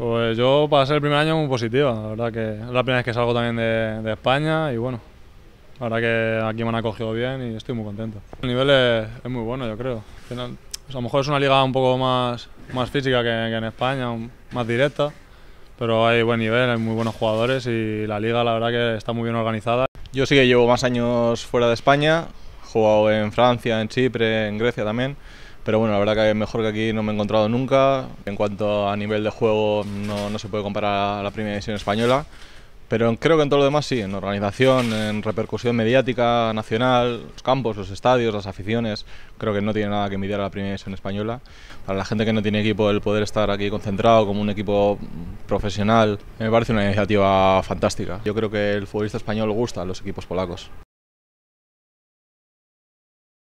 Pues yo para ser el primer año muy positiva, la verdad que es la primera vez que salgo también de, España y bueno, la verdad que aquí me han acogido bien y estoy muy contento. El nivel es, muy bueno yo creo, pues a lo mejor es una liga un poco más, más física que, en España, más directa, pero hay buen nivel, hay muy buenos jugadores y la liga la verdad que está muy bien organizada. Yo sí que llevo más años fuera de España, he jugado en Francia, en Chipre, en Grecia también. Pero bueno, la verdad que mejor que aquí no me he encontrado nunca. En cuanto a nivel de juego, no, se puede comparar a la primera división española. Pero creo que en todo lo demás sí, en organización, en repercusión mediática nacional, los campos, los estadios, las aficiones, creo que no tiene nada que envidiar a la Primera División Española. Para la gente que no tiene equipo, el poder estar aquí concentrado como un equipo profesional, me parece una iniciativa fantástica. Yo creo que el futbolista español gusta a los equipos polacos.